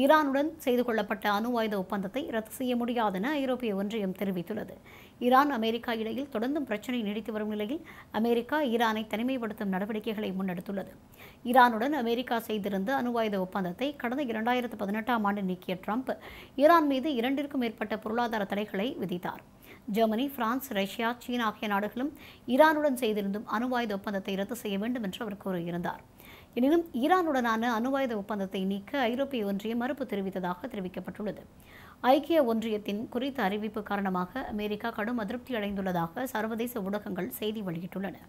ஈரானுடன் செய்து கொள்ளப்பட்ட அணு ஆயுத ஒப்பந்தத்தை ரத்து செய்ய முடியாதென ஐரோப்பிய ஒன்றியம் தெரிவித்துள்ளது ஈரான் அமெரிக்கா இடையில் தொடர்ந்தும் பிரச்சினை நீடித்து வரும் நிலையில் அமெரிக்கா ஈரானை தனிமைப்படுத்தும் நடவடிக்கைகளை முன்னெடுத்துள்ளது ஈரானுடன் அமெரிக்கா செய்திருந்த அணு ஆயுத ஒப்பந்தத்தை கடந்த இரண்டாயிரத்து பதினெட்டாம் ஆண்டு நீக்கிய டிரம்ப் ஈரான் மீது இரண்டிற்கும் மேற்பட்ட பொருளாதார தடைகளை விதித்தார் ஜெர்மனி பிரான்ஸ் ரஷ்யா சீனா ஆகிய நாடுகளும் ஈரானுடன் செய்திருந்தும் அணு ஆயுத ஒப்பந்தத்தை ரத்து செய்ய வேண்டும் என்று அவர் கூறியிருந்தார் எனினும் ஈரானுடனான அணுவாயுத ஒப்பந்தத்தை நீக்க ஐரோப்பிய ஒன்றியம் மறுப்பு தெரிவித்ததாக தெரிவிக்கப்பட்டுள்ளது ஐக்கிய ஒன்றியத்தின் குறித்த அறிவிப்பு காரணமாக அமெரிக்கா கடும் அதிருப்தி அடைந்துள்ளதாக சர்வதேச ஊடகங்கள் செய்தி வெளியிட்டுள்ளன